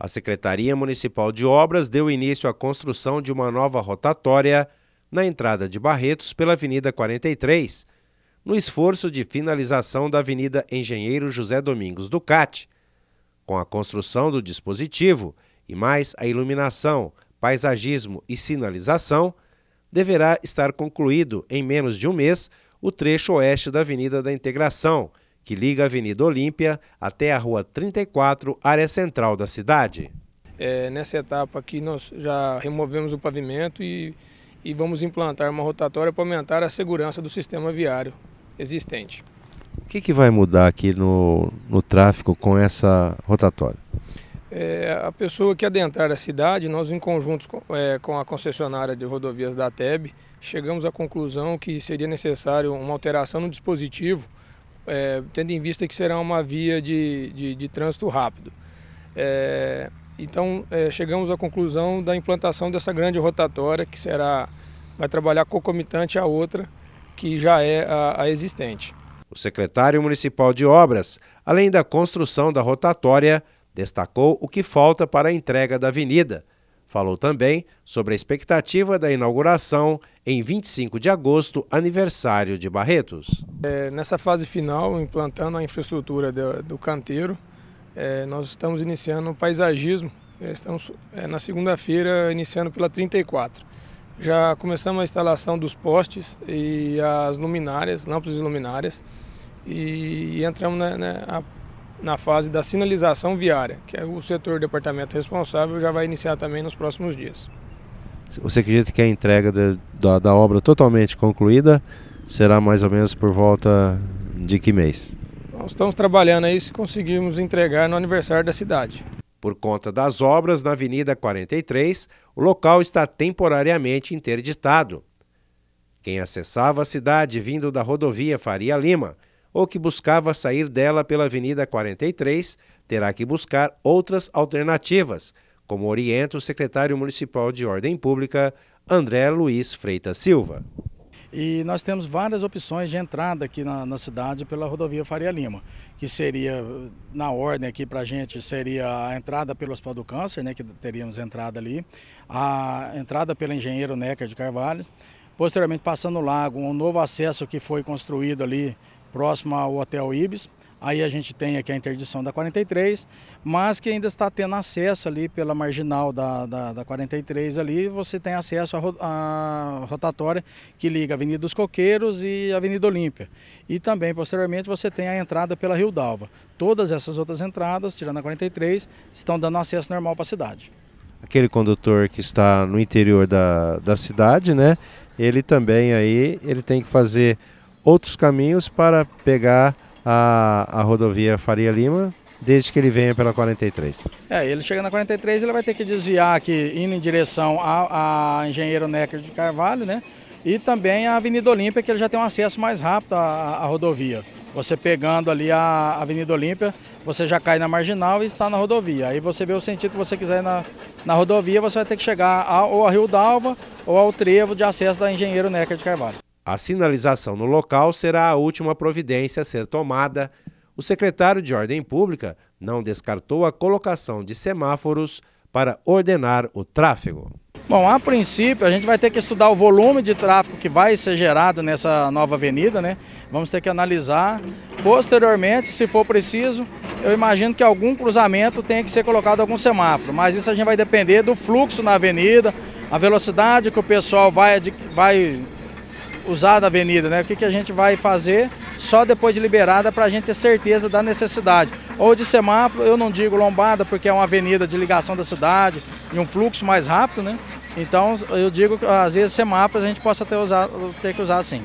A Secretaria Municipal de Obras deu início à construção de uma nova rotatória na entrada de Barretos pela Avenida 43, no esforço de finalização da Avenida Engenheiro José Domingos Ducati. Com a construção do dispositivo e mais a iluminação, paisagismo e sinalização, deverá estar concluído em menos de um mês o trecho oeste da Avenida da Integração que liga a Avenida Olímpia até a Rua 34, área central da cidade. É, nessa etapa aqui nós já removemos o pavimento e, e vamos implantar uma rotatória para aumentar a segurança do sistema viário existente. O que, que vai mudar aqui no, no tráfego com essa rotatória? É, a pessoa que adentrar a cidade, nós em conjunto com, é, com, a concessionária de rodovias da Teb, chegamos à conclusão que seria necessário uma alteração no dispositivo é, tendo em vista que será uma via de, de, de trânsito rápido. É, então, é, chegamos à conclusão da implantação dessa grande rotatória, que será vai trabalhar concomitante à outra, que já é a, a existente. O secretário municipal de obras, além da construção da rotatória, destacou o que falta para a entrega da avenida – Falou também sobre a expectativa da inauguração em 25 de agosto, aniversário de Barretos. É, nessa fase final, implantando a infraestrutura do, do canteiro, é, nós estamos iniciando o paisagismo. É, estamos é, na segunda-feira iniciando pela 34. Já começamos a instalação dos postes e as luminárias, lâmpadas e luminárias, e, e entramos na, na né, na fase da sinalização viária, que é o setor do departamento responsável já vai iniciar também nos próximos dias. Você acredita que a entrega de, da, da obra totalmente concluída será mais ou menos por volta de que mês? Nós estamos trabalhando aí se conseguirmos entregar no aniversário da cidade. Por conta das obras na Avenida 43, o local está temporariamente interditado. Quem acessava a cidade vindo da rodovia Faria Lima ou que buscava sair dela pela Avenida 43 terá que buscar outras alternativas, como orienta o secretário municipal de Ordem Pública, André Luiz Freitas Silva. E nós temos várias opções de entrada aqui na, na, cidade pela rodovia Faria Lima, que seria, na ordem aqui para a gente, seria a entrada pelo Hospital do Câncer, né, que teríamos entrada ali, a entrada pelo Engenheiro Necker de Carvalho, posteriormente passando o lago, um novo acesso que foi construído ali próximo ao Hotel Ibis. Aí a gente tem aqui a interdição da 43, mas que ainda está tendo acesso ali pela marginal da, da, da 43 ali, você tem acesso à rotatória que liga a Avenida dos Coqueiros e a Avenida Olímpia. E também, posteriormente, você tem a entrada pela Rio Dalva. Todas essas outras entradas, tirando a 43, estão dando acesso normal para a cidade. Aquele condutor que está no interior da, da cidade, né? Ele também aí, ele tem que fazer outros caminhos para pegar a, a rodovia Faria Lima, desde que ele venha pela 43. É, ele chega na 43, ele vai ter que desviar aqui, indo em direção a, a Engenheiro Necker de Carvalho, né? E também a Avenida Olímpia, que ele já tem um acesso mais rápido à, à rodovia. Você pegando ali a Avenida Olímpia, você já cai na marginal e está na rodovia. Aí você vê o sentido que você quiser na, na rodovia, você vai ter que chegar a, ou a Rio d'Alva ou ao trevo de acesso da Engenheiro Necker de Carvalho. A sinalização no local será a última providência a ser tomada. O secretário de Ordem Pública não descartou a colocação de semáforos para ordenar o tráfego. Bom, a princípio a gente vai ter que estudar o volume de tráfego que vai ser gerado nessa nova avenida, né? Vamos ter que analisar. Posteriormente, se for preciso, eu imagino que algum cruzamento tenha que ser colocado algum semáforo, mas isso a gente vai depender do fluxo na avenida, a velocidade que o pessoal vai, vai usar da avenida, né? O que, que a gente vai fazer só depois de liberada para a gente ter certeza da necessidade. Ou de semáforo, eu não digo lombada, porque é uma avenida de ligação da cidade e um fluxo mais rápido, né? Então eu digo que às vezes semáforos a gente possa ter, ter que usar sim.